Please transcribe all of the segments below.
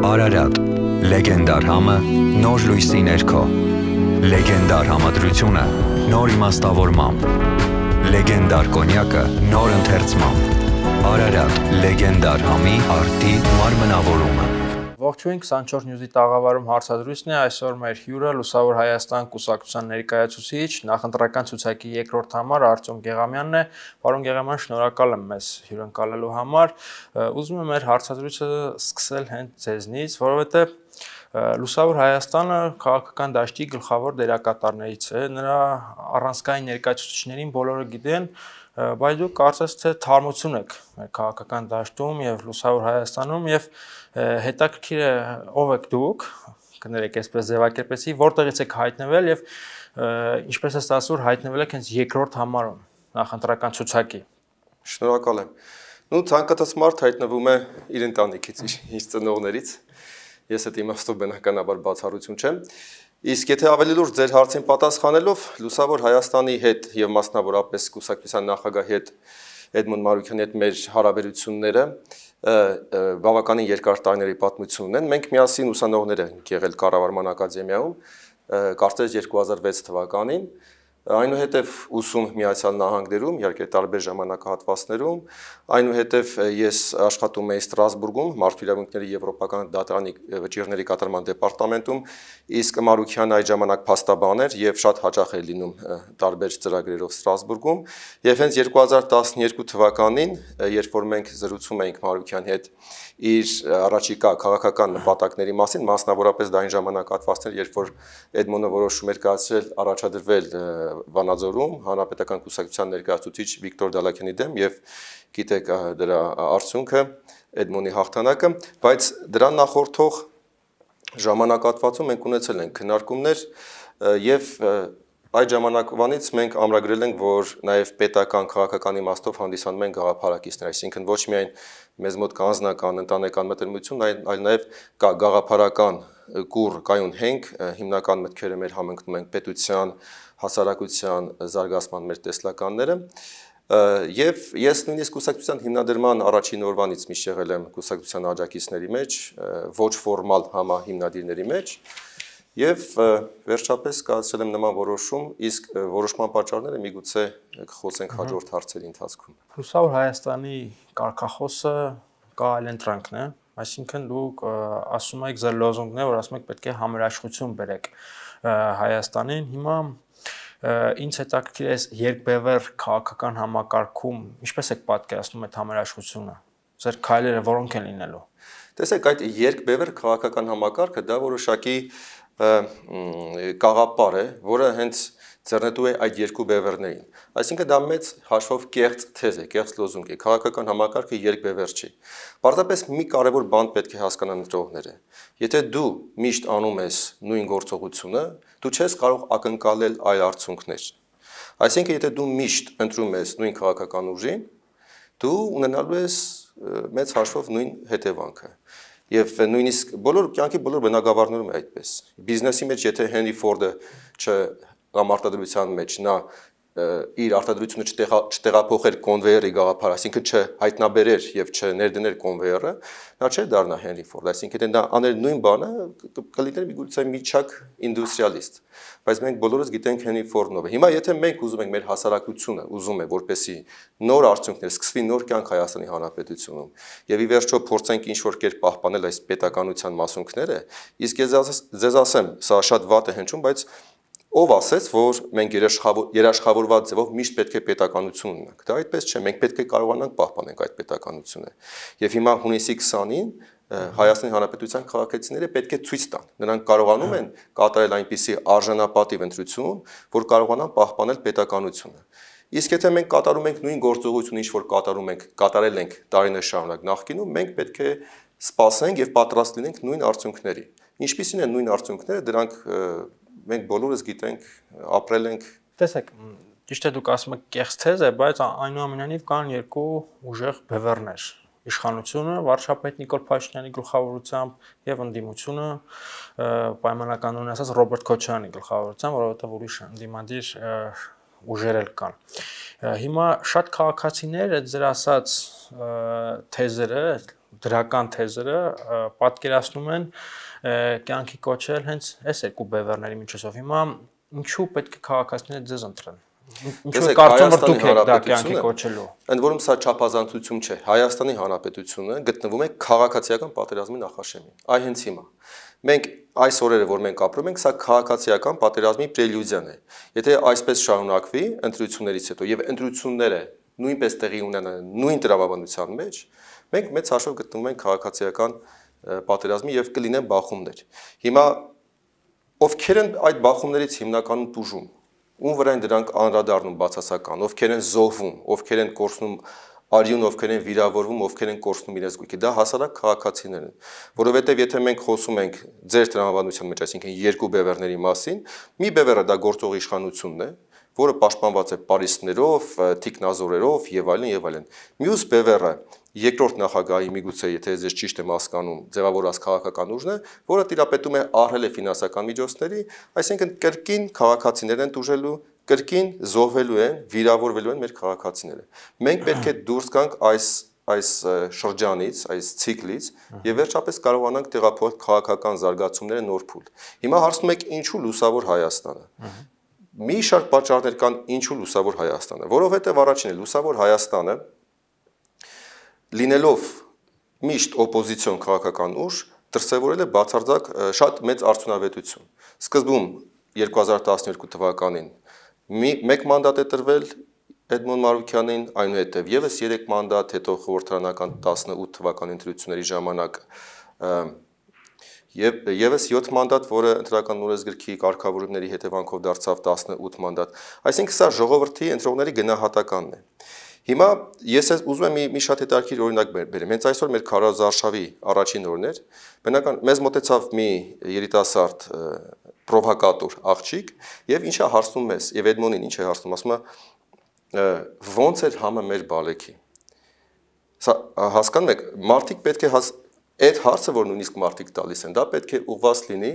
Արարատ, լեգենդար համը նոր լույսի ներքո։ Լեգենդար համադրությունը նոր իմաստավորմամբ։ Լեգենդար կոնյակը նոր ընթերցմամբ։ Արարատ, լեգենդար համի արտի մարմնավորումը։ Ողջույն 24 News-ի տաղավարում հարցադրույցն է այսօր մեր հյուրը Լուսավոր Հայաստան կուսակցության ներկայացուցիչ, նախընտրական ցուցակի երկրորդ համար Արտյոմ Գեղամյանն է։ Պարոն Գեղաման, շնորհակալ եմ մեզ հյուրընկալելու համար։ Ուզում եմ մեր հարցադրույցը սկսել հենց ձեզնից, որովհետև Լուսավոր Հայաստանը քաղաքական դաշտի գլխավոր դերակատարներից է։ Նրա առանցքային ներկայացուցիչներին բոլորը գիտեն, բայց դուք կարծես թե թարմություն եք քաղաքական դաշտում եւ լուսավոր Հայաստանում եւ հետաքրքիր է ով եք դուք կներեք այսպես ձևակերպեցի որտեղից եք հայտնվել եւ ինչպես է ստացվում հայտնվել եք հենց երկրորդ համարում նախընտրական ցուցակի շնորհակալ եմ նու ցանկացած մարդ հայտնվում է իր ընտանիքից իր ծնողներից ես այդ իմաստով բնականաբար բացառություն չեմ Իսկ եթե ավելի լուրջ ձեր հարցին պատասխանելով Լուսավոր Հայաստանի հետ եւ մասնավորապես Կուսակցության նախագահի հետ Էդմոն Մարուկյանի հետ մեր հարաբերությունները բավականին երկար տարիների պատմություն ունեն։ Մենք միասին ուսանողներ ենք եղել կառավարման ակադեմիայում, կարծես 2006 թվականին, Այնուհետև ուսում Միացյալ Նահանգներում, իհարկե տարբեր ժամանակահատվածներում, այնուհետև ես աշխատում էի Ստրասբուրգում, Մարդու իրավունքների Եվրոպական դատարանի վճիռների կատարման դեպարտամենտում, իսկ Մարուկյանը այդ ժամանակ փաստաբան էր եւ շատ հաճախ էր լինում տարբեր ծրագրերով Ստրասբուրգում, եւ հենց 2012 թվականին, երբ որ մենք զրուցում էինք Մարուկյանի հետ իր առաջիկա քաղաքական նպատակների մասին, մասնավորապես դա այն ժամանակահատվածներ, երբ որ Էդմոնը որոշում էր կայացրել առաջադրվել Վանաձորում հանրապետական կուսակցության ներկայացուցիչ Վիկտոր Դալակյանի դեմ եւ գիտեք դրա արդյունքը Էդմոնի հաղթանակը, բայց դրան նախորդող ժամանակատվածում մենք ունեցել ենք քննարկումներ եւ Այդ ժամանակվանից մենք ամրագրել ենք, որ նաև պետական քաղաքական իմաստով հանդիսանում են գաղափարակիցներ, այսինքն ոչ միայն մեզ մոտ կանզնական ընտանեկան մտերմություն, այլ նաև գաղափարական կուր կայուն հենք հիմնական մտքերը մեր համընկնում են պետության, հասարակության զարգացման մեր տեսլականները։ Եվ ես նույնիսկ կուսակցության հիմնադրման առաջին օրվանից միշտ եղել եմ կուսակցության աջակիցների մեջ, ոչ ֆորմալ համահիմնադիրների մեջ, մեջ Եվ վերջապես կայացրել եմ նման որոշում, իսկ որոշման պատճառները միգուցե կխոսենք հաջորդ հարցերի ընթացքում։ Լուսավոր Հայաստանի կարգախոսը կայլեն տրանքն է, այսինքն դուք ասում եք ձեր լոզունգն է, որ ասում եք պետք է համերաշխություն բերեք Հայաստանին։ Հիմա ինձ հետաքրքիր է երկբևեռ քաղաքական համակարգում ինչպես եք պատկերացնում այդ համերաշխությունը։ Ձեր քայլերը որոնք են լինելու։ Տեսեք, այդ երկբևեռ քաղաքական համակարգը դա որոշակի որ կաղապար է, որը հենց ձեռնտու է այդ երկու բևեռներին։ Այսինքն դա մեծ հաշվով կեղծ թեզ է, կեղծ լոզունգ է։ Քաղաքական համակարգը երկբևեռ չի։ Պարզապես մի կարևոր բան պետք է հասկանան ընտրողները։ Եթե դու միշտ անում ես նույն գործողությունը, դու չես կարող ակնկալել այլ արդյունքներ։ Այսինքն եթե դու միշտ ընտրում ես նույն քաղաքական ուժին, դու ունենալու ես մեծ հաշվով նույն հետևանքը։ Եվ նույնիսկ բոլոր կյանքի բոլոր բնակավարներում է այդպես։ Բիզնեսի մեջ եթե Հենրի Ֆորդը չը կամ արտադրության մեջ նա իր արտադրությունը չտեղ, չտեղափոխեր կոնվեյերի գաղափար, այսինքն չհայտնաբերեր եւ չներդներ կոնվեյերը, նա չէր դառնա Հենրի Ֆորդ, այսինքն դա աներ նույն բանը, կլիներ միգուցե միջակ ինդուստրիալիստ։ Բայց մենք բոլորս գիտենք Հենրի Ֆորդն ով է։ Հիմա եթե մենք ուզում ենք մեր հասարակությունը ուզում է, որպեսի նոր արդյունքներ սկսվի նոր կյանք Հայաստանի Հանրապետությունում եւ ի վերջո փորձենք ինչ որ կերպ պահպանել այս պետականության մասունքները, իսկ ես ձեզ ասեմ, սա շատ վատ է հնչում, բայց Ով ասեց, որ մենք երաշխավորված ձևով միշտ պետք է պետականություն ունենք։ Դա այդպես չէ, մենք պետք է կարողանանք պահպանենք այդ պետականությունը։ Եվ հիմա հունիսի 20-ին Հայաստանի Հանրապետության քաղաքացիները պետք է ցույց տան։ Նրանք կարողանում են կատարել այնպիսի արժանապատիվ ընտրություն, որ կարողանան պահպանել պետականությունը։ Իսկ եթե մենք կատարում ենք նույն գործողությունը, ինչ որ կատարում ենք, կատարել ենք տարիներ շարունակ նախկինում, մենք պետք է սպասենք եւ պատրաստ լինենք նույն արդյունքների։ Ինչպիսին են նույն արդյունքները, դրանք մենք բոլորս գիտենք, ապրել ենք։ Տեսեք, ճիշտ է դուք ասում եք կեղծ թեզ է, բայց այնուամենայնիվ կան երկու ուժեղ բևեռներ իշխանությունը վարչապետ Նիկոլ Փաշինյանի գլխավորությամբ եւ ընդդիմությունը պայմանականորեն ասած Ռոբերտ Քոչարյանի գլխավորությամբ, որովհետեւ ուրիշ ընդդիմադիր ուժեր էլ կան։ Հիմա շատ քաղաքացիներ այդ ձեր ասած թեզերը, դրական թեզերը պատկերացնում են, են կյանքի կոչել հենց այս երկու բևեռների միջոցով։ Հիմա ինչու պետք է քաղաքացիները ձեզ ընտրեն։ Ինչու կարծում եմ դուք եք դա կյանքի կոչելու։ Ընդ որում սա չափազանցություն չէ։ Հայաստանի Հանրապետությունը գտնվում է քաղաքացիական պատերազմի նախաշեմին։ Այ հենց հիմա։ Մենք այս օրերը, որ մենք ապրում ենք, սա քաղաքացիական պատերազմի պրելյուդիան է։ Եթե այսպես շարունակվի ընտրություններից հետո եւ ընտրությունները նույնպես տեղի ունենան նույն տրավաբանության մեջ, մենք մեծ հաշվով գտնվում ենք քաղաքացիական պատերազմի եւ կլինեն բախումներ։ Հիմա ովքեր են այդ բախումներից հիմնականում դժում, ում վրա են դրանք անրադառնում բացասական, ովքեր են զոհվում, ովքեր են կորցնում արյուն, ովքեր են վիրավորվում, ովքեր են կորցնում իրենց գույքը, դա հասարակ քաղաքացիներն են։ Որովհետեւ եթե մենք խոսում ենք ձեր տրամաբանության մեջ, այսինքն երկու բևեռների մասին, մի բևեռը դա գործող իշխանությունն է, որը պաշտպանված է պարիսպներով, թիկնազորերով եւ այլն եւ այլն։ Մյուս բևեռը երկրորդ նախագահի միգուցե եթե ես ճիշտ եմ հասկանում, ձևավորած քաղաքական ուժն է, որը տիրապետում է առել է ֆինանսական միջոցների, այսինքն կրկին քաղաքացիներ են դուժելու կրկին զոհվելու են, վիրավորվելու են մեր քաղաքացիները։ Մենք պետք է դուրս գանք այս այս շրջանից, այս ցիկլից եւ վերջապես կարողանանք տեղափոխել քաղաքական զարգացումները նոր փուլ։ Հիմա հարցնում եք ինչու լուսավոր Հայաստանը մի շարք պատճառներ կան ինչու լուսավոր Հայաստանը, որովհետև առաջինը լուսավոր Հայաստանը լինելով միշտ օպոզիցիոն քաղաքական ուժ դրսևորել է բացարձակ շատ մեծ արդյունավետություն։ Սկզբում 2012 թվականին մի մեկ մանդատ է տրվել Էդմոն Մարուկյանին, այնուհետև եւս 3 մանդատ, հետո խորհրդարանական 18 թվականի ընտրությունների ժամանակ Եվ եւս 7 մանդատ, որը ընտրական օրենսգրքի կարգավորումների հետևանքով դարձավ 18 մանդատ։ Այսինքն սա ժողովրդի ընտրողների գնահատականն է։ Հիմա ես ես ուզում եմ մի, մի շատ հետաքրքիր օրինակ բերեմ։ Հենց այսօր մեր Քարոզ Արշավի առաջին օրն էր։ Բնական մեզ մտեցավ մի երիտասարդ պրովոկատոր աղջիկ եւ ինչա հարցնում մեզ եւ Էդմոնին ինչ է հարցնում ասում է ոնց էր համը մեր բալեքի Սա հասկանու՞մ եք մարդիկ պետք է հաս, այդ հարցը, որ նույնիսկ մարդիկ տալիս են, դա պետք է ուղված լինի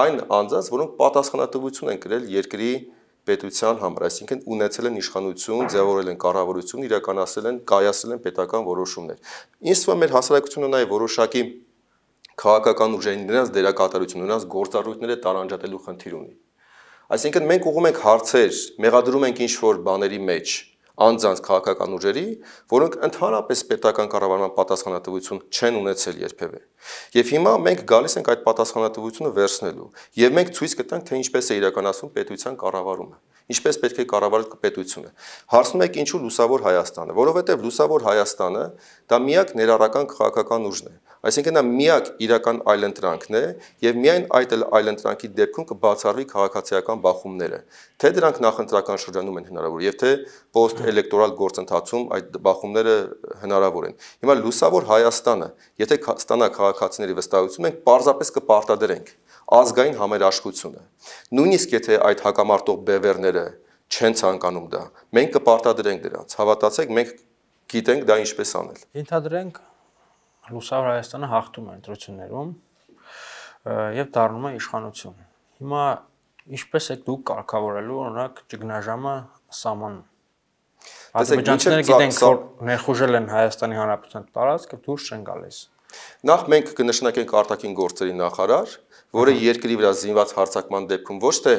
այն անձանց, որոնք պատասխանատվություն են կրել երկրի պետության համար, այսինքն ունեցել են իշխանություն, ձևավորել են կառավարություն, իրականացել են, կայացել են պետական որոշումներ։ Ինձ թվում է մեր հասարակությունը նաև որոշակի քաղաքական ուժերին նրանց դերակատարությունը, նրանց գործառույթները տարանջատելու խնդիր ունի։ Այսինքն մենք ուղում ենք հարցեր, մեղադրում ենք ինչ որ բաների մեջ, անձանց քաղաքական ուժերի, որոնք ընդհանրապես պետական կառավարման պատասխանատվություն չեն ունեցել երբևէ։ Եվ հիմա մենք գալիս ենք այդ պատասխանատվությունը վերցնելու, եւ մենք ցույց կտանք, թե ինչպես է իրականացվում պետության կառավարումը ինչպես պետք է կառավարել պետությունը։ Հարցնում եք ինչու լուսավոր Հայաստանը, որովհետև լուսավոր Հայաստանը դա միակ ներառական քաղաքական ուժն է։ Այսինքն դա միակ իրական այլընտրանքն է եւ միայն այդ այլընտրանքի դեպքում կբացառվի քաղաքացիական բախումները, թե դրանք նախընտրական շրջանում են հնարավոր եւ թե post էլեկտորալ գործընթացում այդ բախումները հնարավոր են։ Հիմա լուսավոր Հայաստանը, եթե ստանա քաղաքացիների վստահություն, մենք պարզապես կպարտադրենք ազգային համերաշխությունը։ Նույնիսկ եթե այդ հակամարտող բևերները չեն ցանկանում դա, մենք կպարտադրենք դրանց։ Հավատացեք, մենք գիտենք դա ինչպես անել։ Ենթադրենք լուսավոր Հայաստանը հաղթում է ընտրություններում եւ դառնում է իշխանություն։ Հիմա ինչպես եք դուք կարգավորելու օրինակ ճգնաժամը սահմանում Ադրբեջանցիները գիտենք, որ ներխուժել են Հայաստանի Հանրապետության տարածքը, դուրս չեն գալիս։ Նախ մենք կնշանակենք արտաքին գործերի նախարար, որը երկրի վրա զինված հարձակման դեպքում ոչ թե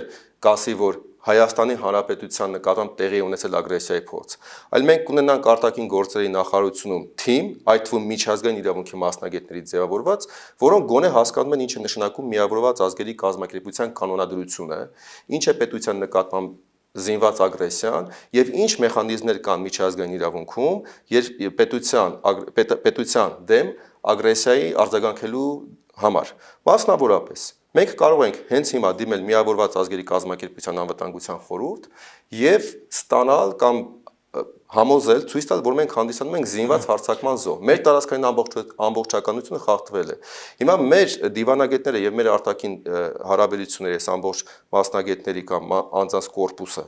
կասի, որ Հայաստանի Հանրապետության նկատմամբ տեղի ունեցել ագրեսիայի փորձ, այլ մենք կունենանք արտաքին գործերի նախարարությունում թիմ, այդ թվում միջազգային իրավունքի մասնագետների ձևավորված, որոնք գոնե հասկանում են ինչ է նշանակում միավորված ազգերի կազմակերպության կանոնադրությունը, ինչ է պետության նկատմամբ զինված ագրեսիան եւ ինչ մեխանիզմներ կան միջազգային իրավունքում, երբ պետության պետ, պետության դեմ ագրեսիայի արձագանքելու համար։ Մասնավորապես, մենք կարող ենք հենց հիմա դիմել Միավորված ազգերի կազմակերպության անվտանգության խորհուրդ եւ ստանալ կամ համոզել, ցույց տալ, որ մենք հանդիսանում ենք զինված հա։ հարցակման զոհ։ Մեր տարածքային ամբողջ ամբողջականությունը խախտվել է։ Հիմա մեր դիվանագետները եւ մեր արտաքին հարաբերությունների այս ամբողջ մասնագետների կամ անձանց կորպուսը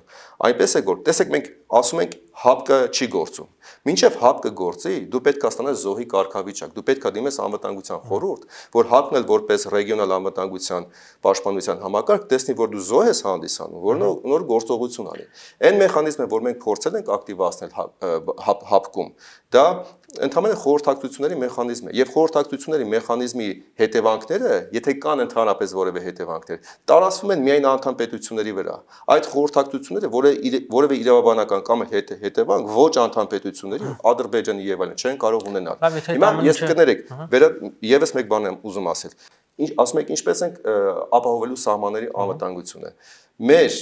այնպես է գոր։ Տեսեք մենք ասում ենք հապկը չի գործում։ Մինչև հապկը գործի, դու պետք է ստանաս զոհի կարգավիճակ, դու պետք է դիմես անվտանգության հա։ խորհուրդ, որ հապկն էլ որպես ռեգիոնալ անվտանգության պաշտպանության համակարգ տեսնի, որ դու զոհ ես հանդիսանում, որ հա։ նոր գործողություն անի։ Այն մեխանիզմը, որ մենք փորձել ենք ակտիվացնել եւ հա, հապկում։ Դա ընդհանրապես խորհրդակցությունների մեխանիզմ է եւ խորհրդակցությունների մեխանիզմի հետևանքները, եթե կան ընդհանրապես որևէ հետևանքներ, տարածվում են միայն անդամ պետությունների վրա։ Այդ խորհրդակցությունները, որը որևէ իրավաբանական կամ հետևանք ոչ անդամ պետությունների, Ադրբեջանի եւ այլն չեն կարող ունենալ։ Հիմա ես կներեք, վերա եւս մեկ բան եմ ուզում ասել։ Ինչ ասում եք, ինչպես ենք ապահովելու սահմանների անվտանգությունը։ Ա մեր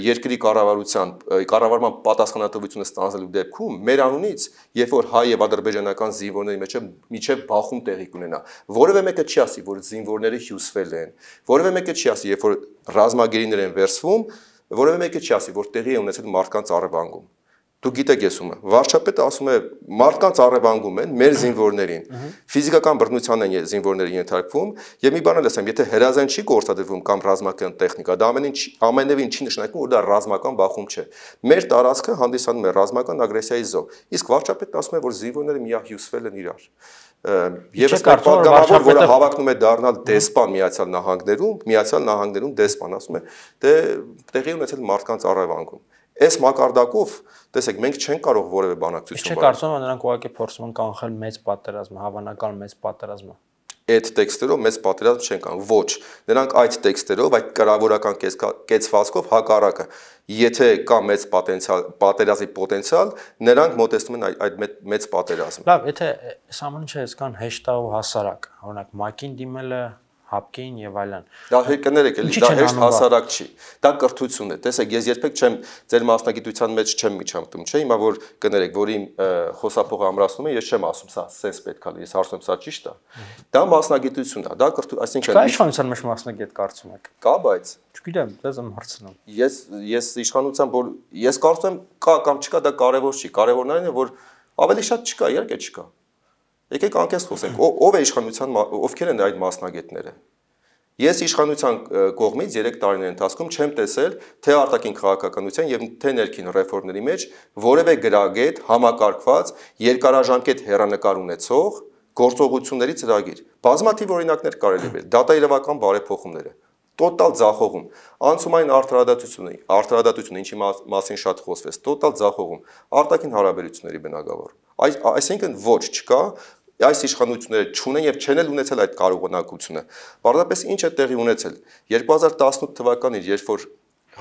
երկրի կառավարության կառավարման պատասխանատվությունը ստանձնելու դեպքում մեր անունից երբ որ հայ եւ ադրբեջանական զինվորների մեջ միջև բախում տեղի կունենա որևէ մեկը չի ասի որ զինվորները հյուսվել են որևէ մեկը չի ասի երբ որ ռազմագերիներ են վերցվում որևէ մեկը չի ասի որ տեղի է ունեցել մարդկանց առևանգում դու գիտեք ես ումը։ Վարչապետը ասում է մարդկանց առևանգում են մեր զինվորներին։ Ֆիզիկական բռնության են զինվորներին ենթարկվում եւ մի բան էլ ասեմ, եթե հրազեն չի գործադրվում կամ ռազմական տեխնիկա, դա ամենին ամենևին չի նշանակում, որ դա ռազմական բախում չէ։ Մեր տարածքը հանդիսանում է ռազմական ագրեսիայի զոհ։ Իսկ վարչապետն ասում է, որ զինվորները միահյուսվել են իրար։ Եվ ես պատգամավոր, որը հավակնում է դառնալ դեսպան Միացյալ Նահանգներում, Միացյալ Նահանգներում դեսպան ասում է, դե տեղի ունեցել մարդկանց առևանգում։ Այս մակարդակով, տեսեք, մենք չենք կարող որևէ բանակցություն վարել։ Չէ կարծում եմ նրանք ուղղակի փորձում են կանխել մեծ պատերազմը, հավանական մեծ պատերազմը այդ տեքստերով մեծ պատերազմ չեն կան։ Ոչ, նրանք այդ տեքստերով, այդ կարավորական կեցվածքով հակառակը, եթե կա մեծ պոտենցիալ, պատերազմի պոտենցիալ, նրանք մոտեցնում են այդ այդ մեծ պատերազմը։ Լավ, եթե սա ամեն ինչը հեսքան հեշտա ու հասարակ, օրինակ մակին դիմելը հապկեին եւ այլն։ Դա կներեք, էլի դա հեշտ հասարակ չի։ Դա կրթություն է։ Տեսեք, ես երբեք չեմ ձեր մասնագիտության մեջ չեմ միջամտում, չէ՞, հիմա որ կներեք, որ իմ խոսափողը ամրացնում է, ես չեմ ասում սա սենս պետքա լինի, ես հարցնում սա ճիշտ է։ Դա մասնագիտություն է, դա կրթություն, այսինքն Դա իշխանության մեջ մասնագետ կարծում եք։ Կա, բայց չգիտեմ, դες եմ հարցնում։ Ես ես իշխանության որ ես կարծում եմ կա կամ չկա դա կարևոր չի, կարևորն այն է որ ավելի շատ չկա, իհարկե չկա։ Եկեք անկես խոսենք, ով է իշխանության, ովքեր են այդ մասնագետները։ Ես իշխանության կողմից 3 տարիների ընթացքում չեմ տեսել թե արտաքին քաղաքականության եւ թե ներքին ռեֆորմների մեջ որևէ գրագետ, համակարգված, երկարաժամկետ հերանեկար ունեցող գործողությունների ծրագիր։ Բազմաթիվ օրինակներ կարելի է բերել՝ դատաիրավական բարեփոխումները, տոտալ ձախողում, անցումային արդարադատությունը, արդարադատությունը, ինչի մասին շատ խոսվեց, տոտալ ձախողում, արտաքին հարաբերությունների բնագավառ։ Այս այսինքն ոչ չկա այս իշխանությունները չունեն եւ չեն էլ ունեցել այդ կարողանակությունը։ Պարզապես ինչ է տեղի ունեցել 2018 թվականին, երբ որ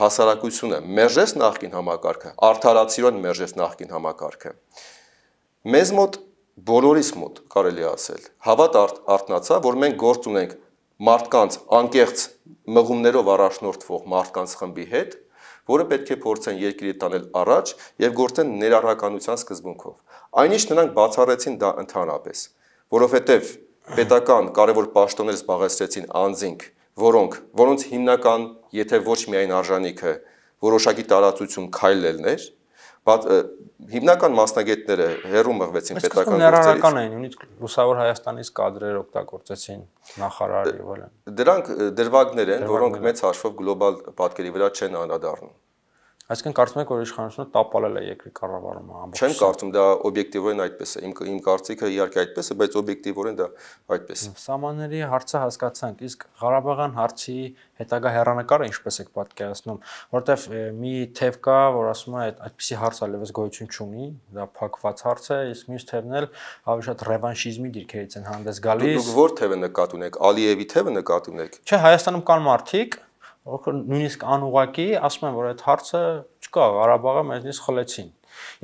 հասարակությունը մերժեց նախկին համակարգը, արդարացիորեն մերժեց նախկին համակարգը։ Մեզ մոտ բոլորիս մոտ կարելի ասել հավատ արդ, արտնացա, որ մենք գործ ունենք մարդկանց անկեղծ մղումներով առաջնորդվող մարդկանց խմբի հետ, որը պետք է փորձեն երկրի տանել առաջ եւ գործեն ներառականության սկզբունքով։ Այնիշտ նրանք բացառեցին դա ընդհանրապես, որովհետեւ պետական կարևոր պաշտոններ զբաղեցրեցին անձինք, որոնք որոնց հիմնական, եթե ոչ միայն արժանիքը որոշակի տարածություն քայլելն էր, հիմնական մասնագետները հերո մղվեցին պետական գործերից։ Ներառական էին, նույնիսկ Լուսավոր Հայաստանից կադրեր օգտագործեցին նախարար եւ այլն։ Դրանք դրվագներ են, որոնք մեծ հաշվով գլոբալ պատկերի վրա չեն անդրադառնում։ Այսինքն կարծում եք, որ իշխանությունը տապալել է երկրի կառավարումը ամբողջ։ Չեմ կարծում, դա օբյեկտիվորեն այդպես է։ Իմ իմ կարծիքը իհարկե այդպես է, բայց օբյեկտիվորեն դա այդպես է։ Սամանների հարցը հասկացանք, իսկ Ղարաբաղյան հարցի հետագա հերանեկարը ինչպես եք պատկերացնում, որտեվ մի թև կա, որ ասում է այդ այդպիսի հարց ալևս գոյություն չունի, դա փակված հարց է, իսկ մյուս թևն էլ ավելի շատ ռևանշիզմի դիրքերից են հանդես գալիս։ Դուք ո՞ր թևը նկատի ունեք, Ալիևի թևը նկատի ունեք։ Չէ, Հայաստանում կան մարդիկ, Որքան նույնիսկ անուղակի ասում են, որ այդ հարցը չկա, Ղարաբաղը մեզնից խլեցին։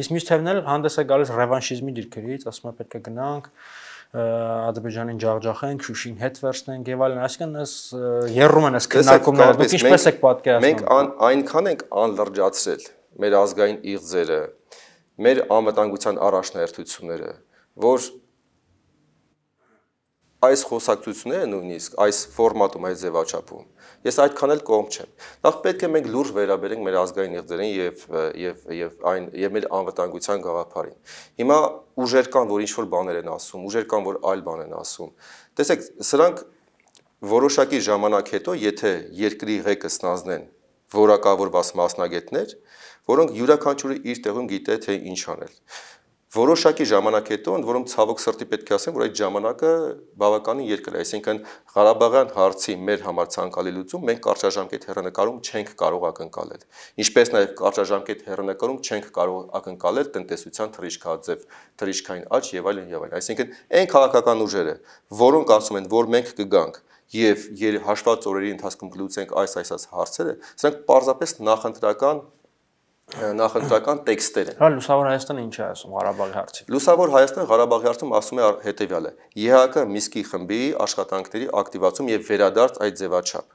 Իսկ մյուս թևն էլ հանդես է գալիս ռևանշիզմի դիրքերից, ասում են պետք է գնանք Ադրբեջանին ջախջախենք, Շուշին հետ վերցնենք եւ այլն, այսինքն այս երրում են այս քննարկումները, դուք ինչպես եք պատկերացնում։ Մենք այնքան ենք անլրջացրել մեր ազգային իղձերը, մեր անվտանգության առաջնահերթությունները, որ այս խոսակցությունները նույնիսկ այս ֆորմատում, այս ձևաչափում։ Ես այդքան էլ կողմ չեմ։ Նախ պետք է մենք լուրջ վերաբերենք մեր ազգային եղձերին եւ եւ եւ այն եւ մեր անվտանգության գաղափարին։ Հիմա ուժեր կան, որ ինչ-որ բաներ են ասում, ուժեր կան, որ այլ բաներ են ասում։ Տեսեք, սրանք որոշակի ժամանակ հետո, եթե երկրի ղեկը ստանձնեն որակավորված մասնագետներ, որոնք յուրաքանչյուրը իր տեղում գիտե թե ինչ անել։ Որոշակի ժամանակ հետո, ընդ որում ցավոք սրտի պետք է ասեմ, որ այդ ժամանակը բավականին երկար է, այսինքն Ղարաբաղյան հարցի մեր համար ցանկալի լուծում մենք կարճաժամկետ հեռանկարում չենք կարող ակնկալել։ Ինչպես նաև կարճաժամկետ հեռանկարում չենք կարող ակնկալել տնտեսության թրիշքաձև, թրիշքային աճ եւ այլն եւ այլն։ Այսինքն այն քաղաքական ուժերը, որոնք ասում են, որ մենք կգանք եւ հաշված օրերի ընթացքում գլուցենք այս այս այս հարցերը, սրանք պարզապես նախընտրական նախընտրական տեքստեր են։ Հա Լուսավոր Հայաստանը ինչ է ասում Ղարաբաղի հարցին։ Լուսավոր Հայաստանը Ղարաբաղի հարցում ասում է հետևյալը. ԵՀԿ Միսկի խմբի աշխատանքների ակտիվացում եւ վերադարձ այդ ձևաչափ։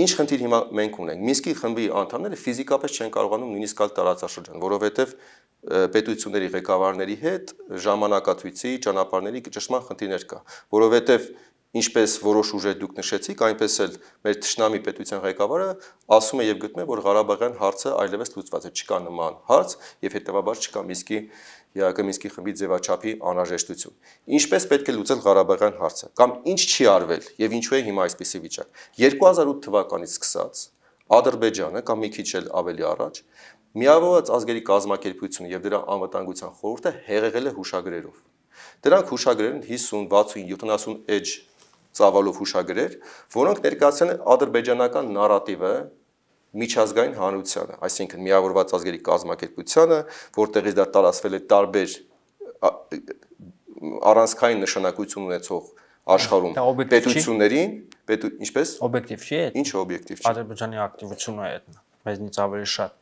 Ինչ խնդիր հիմա մենք ունենք։ Միսկի խմբի անդամները ֆիզիկապես չեն կարողանում նույնիսկ ալ տարածաշրջան, որովհետև պետությունների ղեկավարների հետ ժամանակացույցի ճանապարհների ճշմարտ խնդիրներ կա, որովհետև Ինչպես որոշ ուժեր դուք նշեցիք, այնպես էլ մեր Տշնամի պետության ղեկավարը ասում է եւ գտնում է, որ Ղարաբաղյան հարցը այլևս լուծված է, չկա նման հարց եւ հետեւաբար չկա Միսկի ԵԱԿ Միսկի խմբի ձևաչափի անհրաժեշտություն։ Ինչպես պետք է լուծել Ղարաբաղյան հարցը կամ ինչ չի արվել եւ ինչու է հիմա այսպիսի վիճակ։ 2008 թվականից սկսած Ադրբեջանը կամ մի քիչ էլ ավելի առաջ Միավորված ազգերի կազմակերպությունը եւ դրա անվտանգության խորհուրդը հեղեղել է հուշագրերով։ Դրանք հուշագրերն 50, 60, 70 էջ ծավալով հուշագրեր, որոնք ներկայացրել են ադրբեջանական նարատիվը միջազգային հանրությանը, այսինքն միավորված ազգերի կազմակերպությանը, որտեղից դա տարածվել է տարբեր առանցքային նշանակություն ունեցող աշխարհում պետություններին, պետու ինչպես օբյեկտիվ չի է։ Ինչ օբյեկտիվ չի։ Ադրբեջանի ակտիվությունը է մեզնից ավելի շատ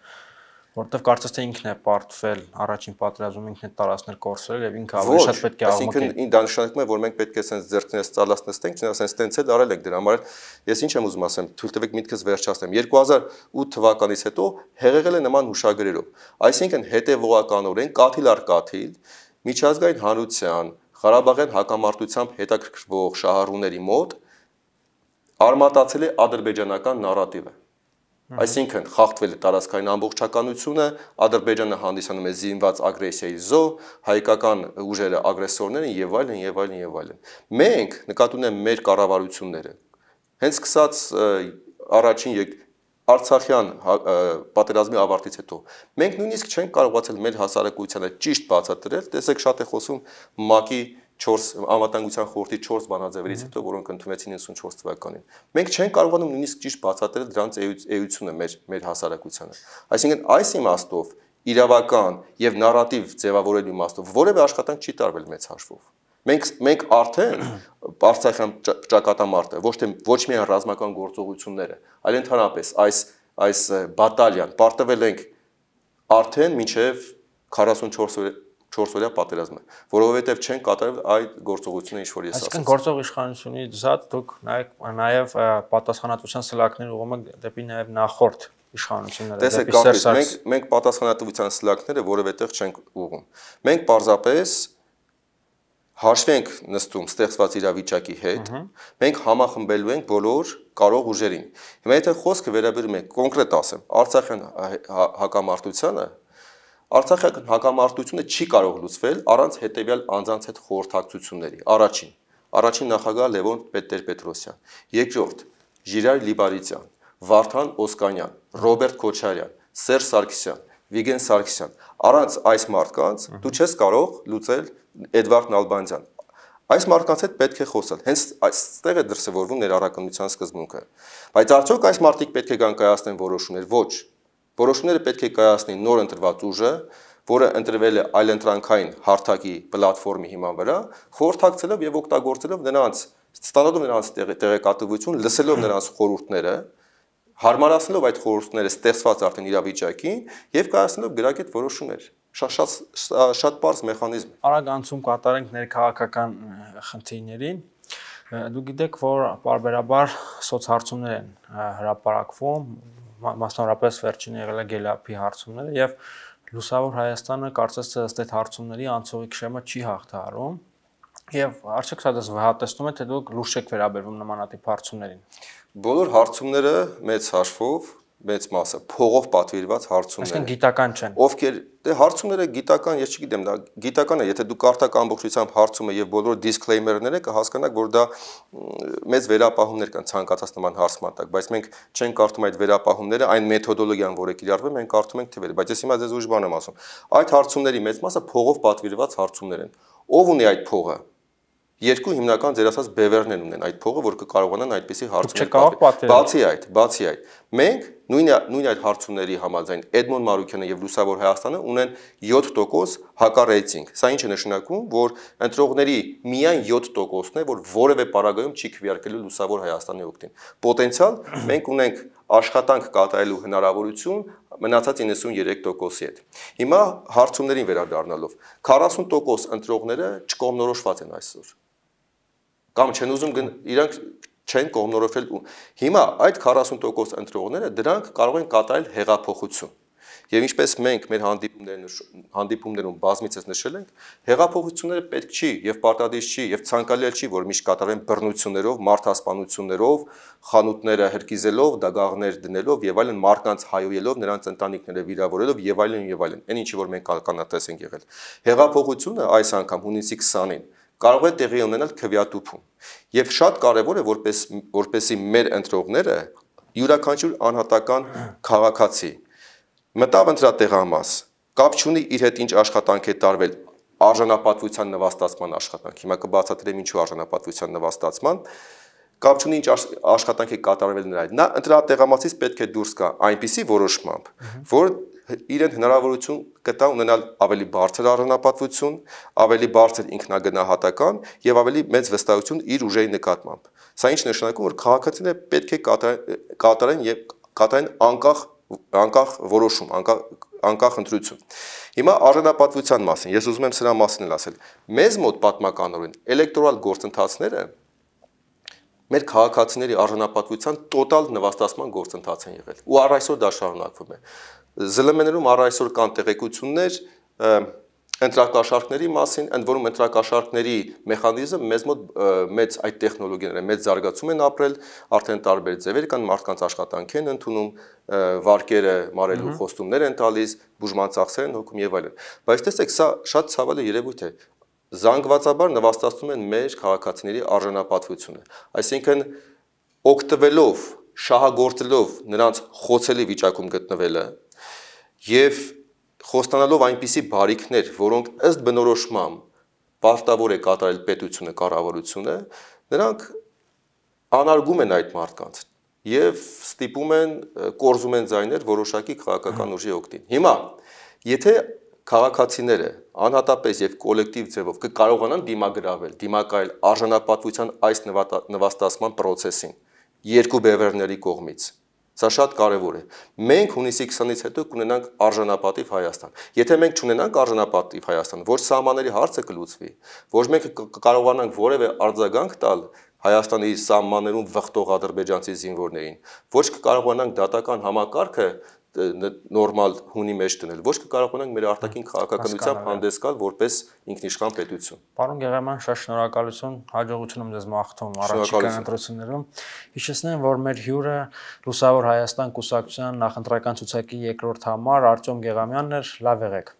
որովհետև կարծես թե ինքն է պարտվել առաջին պատրաստում ինքն է տարածներ կորցրել եւ ինքը ավելի շատ պետք է աղմուկի։ Այսինքն դա նշանակում է, որ մենք պետք է sense ձեռքներս ծալածնստենք, չնայած sense տենց էլ արել ենք դրա համար։ Ես ինչ եմ ուզում ասեմ, թույլ տվեք միտքս վերջացնեմ։ 2008 թվականից հետո հեղեղել է նման հուշագրերով։ Այսինքն հետևողականորեն կաթիլ առ կաթիլ միջազգային հանրության Ղարաբաղյան հակամարտությամբ հետաքրքրվող շահառուների մոտ արմատացել է ադրբեջանական նարատիվը։ Այսինքն խախտվել է տարածքային ամբողջականությունը, Ադրբեջանը հանդիսանում է զինված ագրեսիայի զոհ, հայկական ուժերը ագրեսորներ են եւ այլն եւ այլն եւ այլն։ Մենք նկատի ունենք մեր կառավարությունները։ Հենց սկսած առաջին եկ Արցախյան պատերազմի ավարտից հետո մենք նույնիսկ չենք կարողացել մեր հասարակությանը ճիշտ բացատրել, տեսեք շատ է խոսում ՄԱԿ-ի 4 անվտանգության խորհրդի 4 բանաձևերից հետո, որոնք ընդունվեցին 94 թվականին։ Մենք չենք կարողանում նույնիսկ ճիշտ բացատրել դրանց էությունը մեր մեր հասարակությանը։ Այսինքն այս իմաստով իրավական եւ նարատիվ ձևավորելու իմաստով որևէ աշխատանք չի տարվել մեծ հաշվով։ Մենք մենք արդեն Արցախյան ճակատամարտը ոչ թե ոչ միայն ռազմական գործողությունները, այլ ընդհանրապես այս այս բատալիան պարտվել ենք արդեն մինչև 44 4-օրյա պատերազմը, որովհետև չեն կատարել այդ գործողությունը, ինչ որ ես ասացի։ Այսինքն գործող իշխանությունի զատ դուք նայեք նաև պատասխանատվության սլակներ ուղղումը դեպի նաև նախորդ իշխանությունները դեպի Սերսարս։ Տեսեք, մենք մենք պատասխանատվության սլակները որևէտեղ չենք ուղում։ Մենք պարզապես հաշվի ենք նստում ստեղծված իրավիճակի հետ, մենք համախմբելու ենք բոլոր կարող ուժերին։ Հիմա եթե խոսքը վերաբերում է կոնկրետ ասեմ, Արցախյան հակամարտությանը, Արցախյան հակամարտությունը չի կարող լուծվել առանց հետևյալ անձանց հետ խորհրդակցությունների։ Առաջին. առաջին նախագահ Լևոն Պետերպետրոսյան, երկրորդ Ժիրայր Լիբարիցյան, Վարդան Օսկանյան, Ռոբերտ Քոչարյան, Սերժ Սարգսյան, Վիգեն Սարգսյան։ Առանց այս մարդկանց դու չես կարող լուծել Էդվարդ Նալբանդյան։ Այս մարդկանց հետ պետք է խոսել։ Հենց այստեղ է դրսևորվում ներառականության սկզբունքը։ Բայց արդյոք այս մարդիկ պետք է կան կայացնեն որոշումներ։ Ոչ, Որոշումները պետք է կայացնի նոր ընտրված ուժը, որը ընտրվել է այլընտրանքային հարթակի պլատֆորմի հիման վրա, խորհրդակցելով եւ օգտագործելով նրանց ստանալով նրանց տեղեկատվություն, լսելով նրանց խորհուրդները, հարմարացնելով այդ խորհուրդները ստեղծված արդեն իրավիճակին եւ կայացնելով գրագետ որոշումներ շատ շատ շատ բարձ մեխանիզմ է։ Արագ անցում կատարենք ներքաղաքական խնդիրներին։ Դու գիտեք, որ բարբերաբար սոցհարցումներ են հրապարակվում, մասնավորապես վերջին եղել է գելափի հարցումները եւ լուսավոր Հայաստանը կարծես ըստ այդ հարցումների անցողի քշեմը չի հաղթահարում եւ արդյոք սա դες հատեցնում է թե դուք լուրջ եք վերաբերվում նմանատիպ հարցումներին բոլոր հարցումները մեծ հաշվով մեծ մասը փողով պատվիրված հարցումներ։ Այսինքն գիտական չեն։ Ովքեր դե հարցումները գիտական, ես չգիտեմ, դա գիտական է, եթե դու կարտակ ամբողջությամբ հարցումը եւ բոլոր դիսկլեյմերները կհասկանաք, որ դա մեծ վերապահումներ կան ցանկացած նման հարցմատակ, բայց մենք չենք կարդում այդ վերապահումները, այն մեթոդոլոգիան, որը կիրառվում, մենք կարդում ենք թվերը, բայց ես հիմա ձեզ ուժ բան եմ ասում։ Այդ հարցումների մեծ մասը փողով պատվիրված հարցումներ են։ Ո՞վ ունի այդ փողը երկու հիմնական ձեր ասած բևերներ ունեն այդ փողը, որ կկարողանան այդպիսի հարցեր պատել։ Բացի այդ, բացի այդ, մենք նույն նույն այդ հարցումների համաձայն Էդմոն Մարուկյանը եւ Լուսավոր Հայաստանը ունեն 7% հակառեյտինգ։ Սա ինչ է նշանակում, որ ընտրողների միայն 7%-ն է, որ որևէ պարագայում չի քվեարկելու Լուսավոր Հայաստանի օգտին։ Պոտենցիալ մենք ունենք աշխատանք կատարելու հնարավորություն մնացած 93%-ի հետ։ Հիմա հարցումներին վերադառնալով 40% ընտրողները չկողմնորոշված են այսօր կամ չեն ուզում իրանք չեն կողմնորոշվել։ Հիմա այդ 40% ընտրողները դրանք կարող են կատարել հեղափոխություն։ Եվ ինչպես մենք մեր հանդիպումներում հանդիպումներում բազմիցս նշել ենք, հեղափոխությունները պետք չի եւ պարտադիր չի եւ ցանկալի չի, որ միշտ կատարվեն բռնություններով, մարդասպանություններով, խանութները հրկիզելով, դագաղներ դնելով եւ այլն մարդկանց հայոյելով, նրանց ընտանիքները վիրավորելով եւ այլն եւ այլն։ Այն ինչի որ մենք կանատես ենք եղել։ Հեղափոխությունը այս անգամ հունիսի 20-ին կարող է տեղի ունենալ քվեատուփում։ Եվ շատ կարևոր է որպես որպեսի մեր ընտրողները յուրաքանչյուր անհատական քաղաքացի մտավ ընտրա տեղամաս, կապ չունի իր հետ ինչ աշխատանք է տարվել, արժանապատվության նվաստացման աշխատանք։ Հիմա կբացատրեմ ինչու արժանապատվության նվաստացման, կապ չունի ինչ աշխատանք է կատարվել նրա հետ։ Նա ընտրա տեղամասից պետք է դուրս գա այնպիսի որոշմամբ, որ իրեն հնարավորություն կտա ունենալ ավելի բարձր առանապատվություն, ավելի բարձր ինքնագնահատական եւ ավելի մեծ վստահություն իր ուժերի նկատմամբ։ Սա ինչ նշանակում, որ քաղաքացիները պետք է կատարեն եւ կատարեն անկախ անկախ որոշում, անկախ անկախ ընտրություն։ Հիմա առանապատվության մասին, ես ուզում եմ սրա մասին էլ ասել։ Մեզ մոտ պատմականորեն էլեկտրոալ գործընթացները մեր քաղաքացիների արժանապատվության տոտալ նվաստացման գործընթաց են եղել ու առ այսօր դա շարունակվում է ԶԼՄ-ներում առ այսօր կան տեղեկություններ ընտրակաշարքների մասին, ընդ որում ընտրակաշարքների մեխանիզմը մեզ մոտ մեծ այդ տեխնոլոգիաները մեծ զարգացում են ապրել, արդեն տարբեր ձևեր կան, մարդկանց աշխատանք են ընդունում, վարկերը մարելու խոստումներ են տալիս, բուժման ծախսեր են հոգում եւ այլն։ Բայց տեսեք, սա շատ ցավալի երևույթ է։ Զանգվածաբար նվաստացնում են մեր քաղաքացիների արժանապատվությունը։ Այսինքն օգտվելով շահագործելով նրանց խոցելի վիճակում գտնվելը եւ խոստանալով այնպիսի բարիքներ, որոնք ըստ բնորոշմամ պարտավոր է կատարել պետությունը, կառավարությունը, նրանք անարգում են այդ մարդկանց եւ ստիպում են կորզում են ձայներ որոշակի քաղաքական ուժի օգտին։ Հիմա, եթե քաղաքացիները անհատապես եւ կոլեկտիվ ձևով կկարողանան դիմագրավել, դիմակայել արժանապատվության այս նվաստացման process-ին երկու բևեռների կողմից, Սա շատ կարևոր է։ Մենք հունիսի 20-ից հետո կունենանք արժանապատիվ Հայաստան։ Եթե մենք չունենանք արժանապատիվ Հայաստան, ոչ սահմանների հարցը կլուծվի, ոչ մենք կարողանանք որևէ արձագանք տալ Հայաստանի սահմաններում վխտող ադրբեջանցի զինվորներին, ոչ կկարողանանք դատական համակարգը նորմալ հունի մեջ դնել։ Ոչ կկարողանանք մեր արտաքին քաղաքականությամբ հանդես գալ որպես ինքնիշխան պետություն։ Պարոն Գեղեման, շատ շնորհակալություն, հաջողություն եմ ձեզ մաղթում առաջիկա ընտրություններում։ Հիշեցնեմ, որ մեր հյուրը Լուսավոր Հայաստան կուսակցության նախընտրական ցուցակի երկրորդ համար Արտյոմ Գեղամյանն էր։ Լավ եղեք։